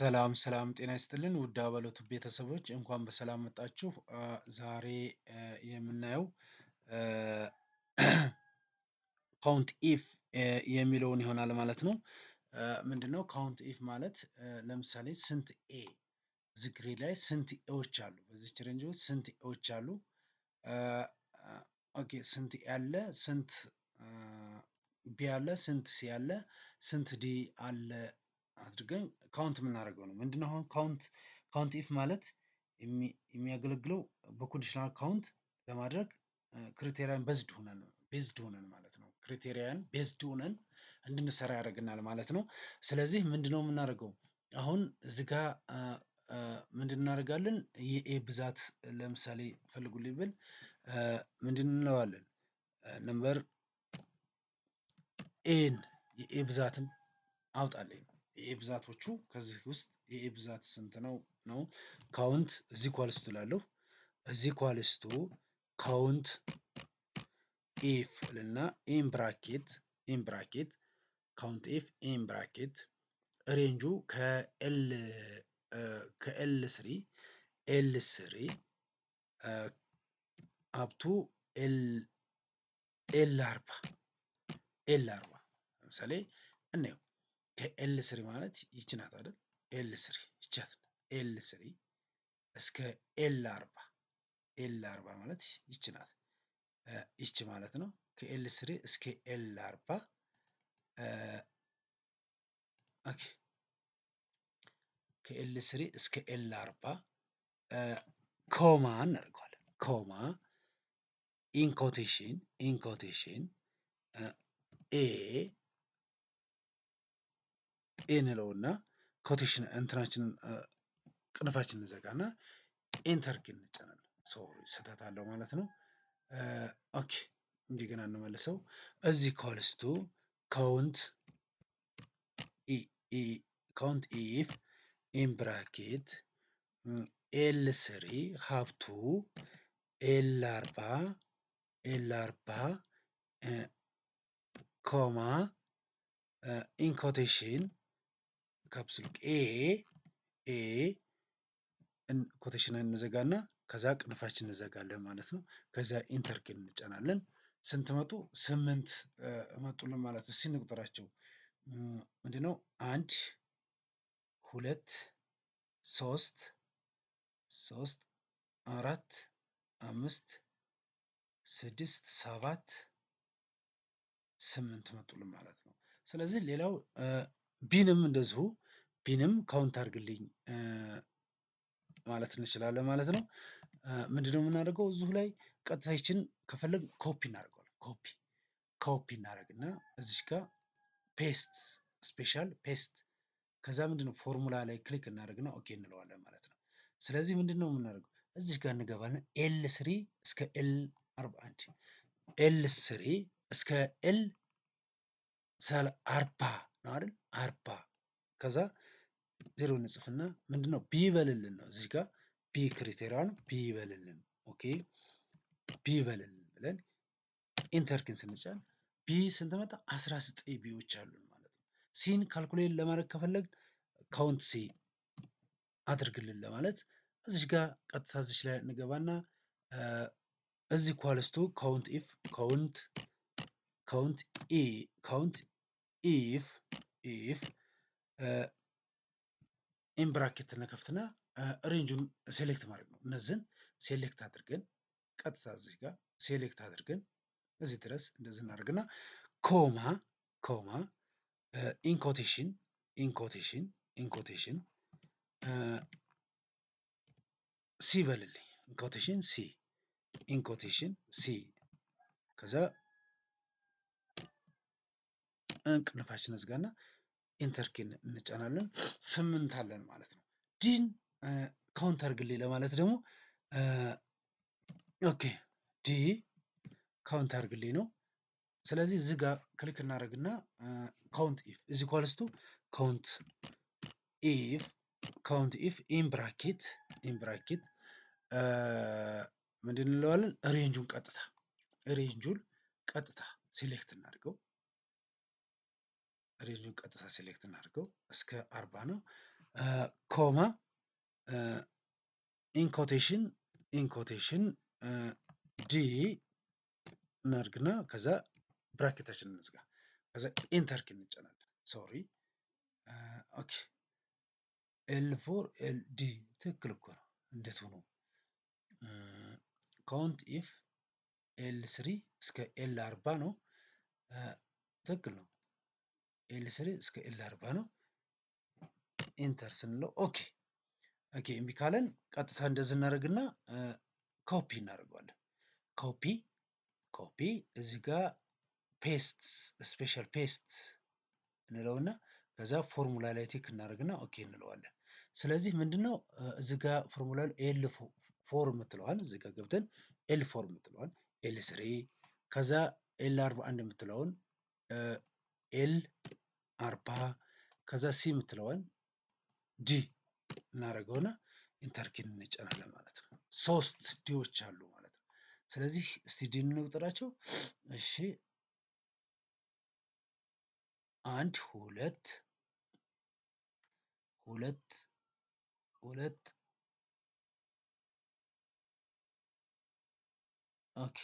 ሰላም ሰላም ጤና ይስጥልን ውድ አባሎቱ ቤተሰቦች እንኳን በሰላም መጣችሁ። ዛሬ የምናየው ካውንት ኢፍ የሚለውን ይሆናል ማለት ነው። ምንድነው ካውንት ኢፍ ማለት? ለምሳሌ ስንት ኤ ዝግሪ ላይ ስንት ኤዎች አሉ? በዚች ሬንጅ ውስጥ ስንት ኤዎች አሉ? ኦኬ ስንት ኤ አለ? ስንት ቢ አለ? ስንት ሲ አለ? ስንት ዲ አለ አድርገን ካውንት የምናደርገው ነው። ምንድነው አሁን ካውንት ካውንት ኢፍ ማለት የሚያገለግለው በኮንዲሽናል ካውንት ለማድረግ ክሪቴሪያን ቤዝድ ሆነን ቤዝድ ሆነን ማለት ነው። ክሪቴሪያን ቤዝድ ሆነን እንድንሰራ ያደርግናል ማለት ነው። ስለዚህ ምንድነው የምናደርገው አሁን እዚህ ጋ ምንድን እናደርጋለን? የኤ ብዛት ለምሳሌ ፈልጉልኝ ብል ምንድን እንለዋለን? ነምበር ኤን የኤ ብዛትን አውጣለኝ የኤ ብዛቶቹ ከዚህ ውስጥ የኤ ብዛት ስንት ነው ነው ካውንት እዚህ ኳልስቱ ላለሁ እዚህ ኳልስቱ ካውንት ኤፍ ልና ኤም ብራኬት ኤም ብራኬት ካውንት ኤፍ ኤም ብራኬት ሬንጁ ከኤል ከኤል ስሪ ኤል ስሪ አብቱ ኤል ኤል አርባ ኤል አርባ ለምሳሌ እናየው ኤል ስሪ ማለት ይቺ ናት አይደል? ኤል ስሪ ይቻት ኤል ስሪ እስከ ኤል አርባ ኤል አርባ ማለት ይቺ ናት ይቺ ማለት ነው። ከኤል ስሪ እስከ ኤል አርባ ከኤል ስሪ እስከ ኤል አርባ ኮማ እናደርገዋለን። ኮማ ኢንኮቴሽን ኢንኮቴሽን ኤ እንለውና ኮቴሽን እንትናችን ቅንፋችን እንዘጋና ኤንተር ግን ኪን እንጫናለን። ስህተት አለው ማለት ነው። ኦኬ እንደገና እንመልሰው። እዚህ ኮልስቱ ካውንት ኢ ካውንት ኢፍ ኢን ብራኬት ኤል ስሪ ሀብቱ ኤል አርባ ኤል አርባ ኮማ ኢን ኮቴሽን ካፕስ ሎክ ኤ ኤ ኮቴሽንን እንዘጋና ከዛ ቅንፋችን እንዘጋለን ማለት ነው። ከዛ ኢንተር እንጫናለን። ስንት መጡ? ስምንት መጡልን ማለት ነው። እንቁጠራቸው። ምንድነው? አንድ ሁለት ሶስት ሶስት አራት አምስት ስድስት ሰባት ስምንት መጡልን ማለት ነው። ስለዚህ ሌላው ቢንም እንደዚሁ ፒንም ካውንት አድርግልኝ ማለት እንችላለን ማለት ነው። ምንድነው የምናደርገው እዚሁ ላይ ቀጥታችን ከፈለግ ኮፒ እናደርገዋለን። ኮፒ ኮፒ እናደርግና እዚች ጋ ፔስት ስፔሻል ፔስት ከዛ ምንድነው ፎርሙላ ላይ ክሊክ እናደርግና ኦኬ እንለዋለን ማለት ነው። ስለዚህ ምንድነው የምናደርገው እዚች ጋር እንገባለን። ኤል ስሪ እስከ ኤል አርባ አንድ ኤል ስሪ እስከ ኤል አርባ ነው አይደል? አርባ ከዛ ዜሮ እንጽፍና ምንድነው ቢ በልልን ነው እዚህ ጋር ቢ ክሪቴሪያ ነው። ቢ በልልን ኦኬ፣ ቢ በልልን ብለን ኢንተርኪን ስንጫን ቢ ስንት መጣ? 19 ቢዎች አሉን ማለት ነው። ሲን ካልኩሌት ለማድረግ ከፈለግ ካውንት ሲ አድርግልን ለማለት እዚህ ጋር ቀጥታ እዚች ላይ እንገባና እዚህ ኳልስቱ ካውንት ኢፍ ካውንት ካውንት ኢ ካውንት ኢፍ ኢፍ ኤም ብራኬት ነከፍትና ሬንጁን ሴሌክት ማለት ነው። እነዚህን ሴሌክት አድርገን ቀጥታ እዚህ ጋር ሴሌክት አድርገን እዚህ ድረስ እንደዚህ እናደርግና ኮማ ኮማ ኢንኮቴሽን ኢንኮቴሽን ኢንኮቴሽን ሲ በልልኝ ኢንኮቴሽን ሲ ኢንኮቴሽን ሲ ከዛ እንቅልፋችን እዝጋና ኢንተርኪን እንጫናለን። ስምንት አለን ማለት ነው። ዲን ካውንተር ግሌ ለማለት ደግሞ ኦኬ ዲ ካውንተር ግሌ ነው። ስለዚህ እዚህ ጋር ክሊክ እናደርግና ካውንት ኢፍ እዚ ኳልስቱ ካውንት ኢፍ ካውንት ኢፍ ኢን ብራኬት ኢን ብራኬት ምንድን እንለዋለን? ሬንጁን ቀጥታ ሬንጁን ቀጥታ ሴሌክት እናድርገው። ሬንጁን ቀጥታ ሴሌክት እናድርገው እስከ አርባ ነው። ኮማ ኢንኮቴሽን ኢንኮቴሽን ዲ እናድርግና ከዛ ብራኬታችን እንዝጋ። ከዛ ኢንተር ኪን እንጫናለን። ሶሪ ኦኬ ኤል ፎር ኤል ዲ ትክክል እኮ ነው። እንዴት ሆኖ ካውንት ኢፍ ኤል ስሪ እስከ ኤል አርባ ነው። ትክክል ነው። ኤል ስሪ እስከ ኤል አርባ ነው። ኢንተር ስንለው ኦኬ ኦኬ እምቢ ካለን ቀጥታ እንደዚህ እናደርግና ኮፒ እናደርገዋለን። ኮፒ ኮፒ እዚ ጋ ፔስት ስፔሻል ፔስት እንለውና ከዛ ፎርሙላ ላይ ቲክ እናደርግና ኦኬ እንለዋለን። ስለዚህ ምንድነው እዚ ጋ ፎርሙላ ኤል ፎር የምትለዋል እዚ ጋ ገብተን ኤል ፎር የምትለዋል ኤል ስሪ ከዛ ኤል አርባ አንድ የምትለውን ኤል አርባ ከዛ ሲ የምትለዋን ዲ እናደርገውና ኢንተርኪን እንጨናለን ማለት ነው። ሶስት ዲዎች አሉ ማለት ነው። ስለዚህ እስቲ ዲ እንቁጥራቸው። እሺ አንድ ሁለት ሁለት ሁለት ኦኬ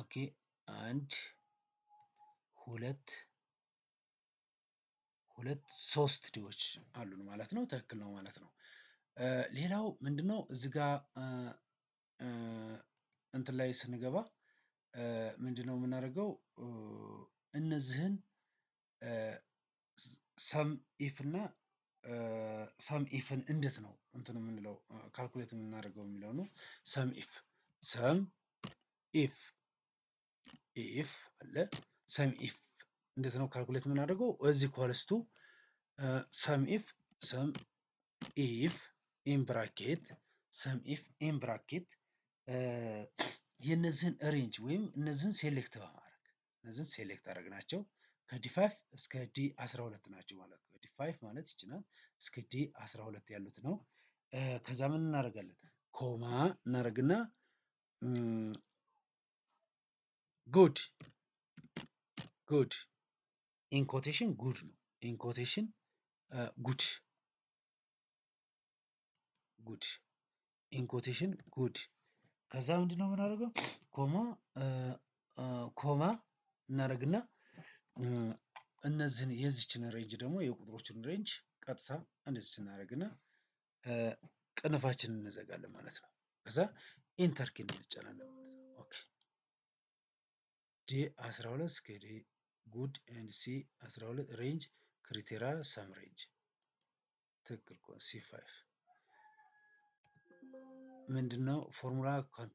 ኦኬ አንድ ሁለት ሁለት ሶስት ዲዎች አሉን ማለት ነው። ትክክል ነው ማለት ነው። ሌላው ምንድነው እዚህ ጋ እንትን ላይ ስንገባ ምንድነው የምናደርገው እነዚህን ሰም ኢፍ እና ሰም ኢፍን እንዴት ነው እንትን የምንለው ካልኩሌት የምናደርገው የሚለው ነው። ሰም ኢፍ ሰም ኢፍ ኢፍ አለ ሰም ኢፍ እንዴት ነው ካልኩሌት የምናደርገው? እዚ ኳልስቱ ሰም ኢፍ ሰም ኢፍ ኢን ብራኬት ሰም ኢፍ ኢን ብራኬት የእነዚህን ሬንጅ ወይም እነዚህን ሴሌክት በማድረግ እነዚህን ሴሌክት አድረግ ናቸው ከዲ5 እስከ ዲ 12 ናቸው ማለት ነው። ዲ5 ማለት ይችላል እስከ ዲ 12 ያሉት ነው። ከዛ ምን እናደርጋለን? ኮማ እናደርግና ጉድ ጉድ ኢንኮቴሽን ጉድ ነው። ኢንኮቴሽን ጉድ ጉድ ኢንኮቴሽን ጉድ። ከዛ ምንድን ነው የምናደርገው? ኮማ ኮማ እናደርግና እነዚህን የዚችን ሬንጅ ደግሞ የቁጥሮችን ሬንጅ ቀጥታ እንደዚህ ስናደርግና ቅንፋችንን እንዘጋለን ማለት ነው። ከዛ ኢንተርኪን እንጫናለን። D12 scale good and C12 range criteria sum range ትክክል C5 ምንድነው ፎርሙላ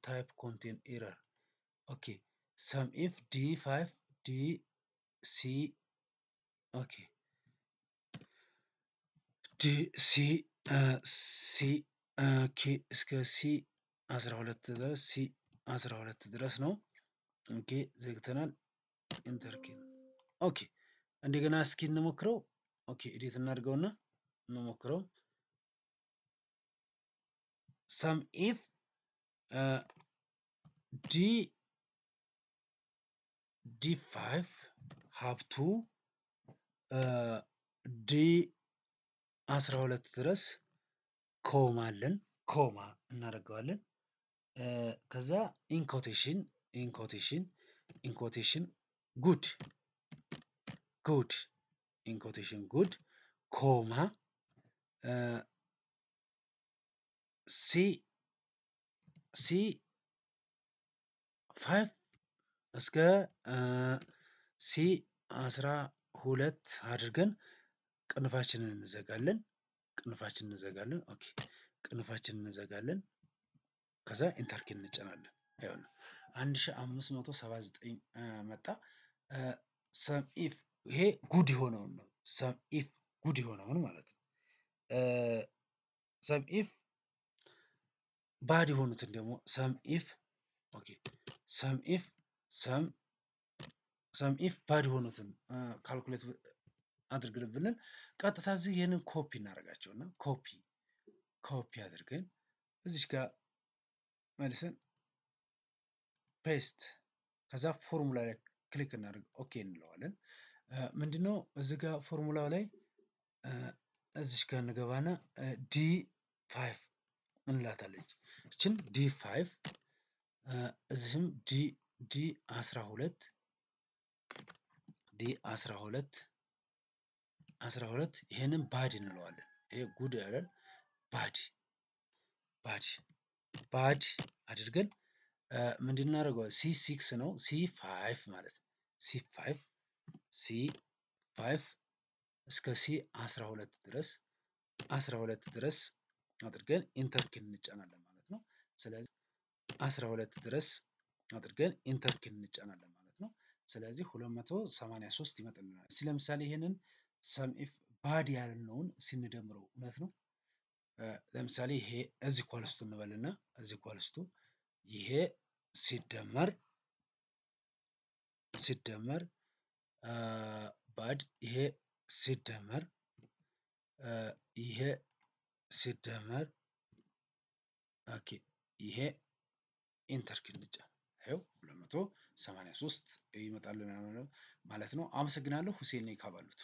ታይፕ ኮንቴን ኤረር ኦኬ ሰም ኢፍ ዲ5 ዲ ሲ ኦኬ ዲ ሲ ሲ ኬ እስከ ሲ 12 ድረስ ሲ 12 ድረስ ነው ኦኬ ዘግተናል። ኢንተር ኢንተርኪን ኦኬ። እንደገና እስኪ እንሞክረው። ኦኬ ኤዲት እናድርገውና እንሞክረው። ሰም ኢት ዲ ዲ ፋይቭ ሀብቱ ዲ አስራ ሁለት ድረስ ኮማ አለን። ኮማ እናደርገዋለን። uh, ከዛ ኢንኮቴሽን ኢንኮቴሽን ኢንኮቴሽን ጉድ ጉድ ኢንኮቴሽን ጉድ ኮማ ሲ ሲ ፋይቭ እስከ ሲ uh, አስራ ሁለት አድርገን ቅንፋችንን እንዘጋለን። ቅንፋችንን እንዘጋለን። ኦኬ ቅንፋችንን እንዘጋለን። ከዛ ኢንተርኪን እንጨናለን። ይኸው 1579 መጣ። ሰም ኢፍ ይሄ ጉድ የሆነውን ነው። ሰም ጉድ የሆነውን ማለት ነው። ሰምኢፍ ባድ የሆኑትን ደግሞ ሰም ኦኬ፣ ሰም ሰም ሰም ባድ የሆኑትን ካልኩሌት አድርገን ብንል ቀጥታ እዚህ ይህንን ኮፒ እናደርጋቸውና ኮፒ ኮፒ አድርገን እዚች ጋር መልሰን ፔስት ከዛ ፎርሙላ ላይ ክሊክ እናደርግ ኦኬ እንለዋለን። ምንድነው እዚህ ጋር ፎርሙላው ላይ እዚሽ ጋር እንገባና ዲ ፋይቭ እንላታለች። እችን ዲ ፋይቭ እዚህም ዲ ዲ አስራ ሁለት ዲ አስራ ሁለት አስራ ሁለት ይሄንን ባድ እንለዋለን። ይሄ ጉድ ያለን ባድ ባድ ባድ አድርገን ምንድን እናደርገዋለን? ሲ ሲክስ ነው ሲ ፋይቭ ማለት ነው። ሲ ፋይቭ ሲ ፋይቭ እስከ ሲ አስራ ሁለት ድረስ አስራ ሁለት ድረስ አድርገን ኢንተርኪ እንጫናለን ማለት ነው። ስለዚህ አስራ ሁለት ድረስ አድርገን ኢንተርኪ እንጫናለን ማለት ነው። ስለዚህ ሁለት መቶ ሰማንያ ሶስት ይመጣልናል። እስኪ ለምሳሌ ይሄንን ሰምኢፍ ባድ ያልነውን ስንደምረው እውነት ነው። ለምሳሌ ይሄ እዚህ ኳልስቱ እንበልና እዚህ ኳልስቱ ይሄ ሲደመር ሲደመር ባድ ይሄ ሲደመር ይሄ ሲደመር ኦኬ ይሄ ኢንተር ክንጫ ይኸው 283 ይመጣል ማለት ነው። አመሰግናለሁ። ሁሴን ካባሉት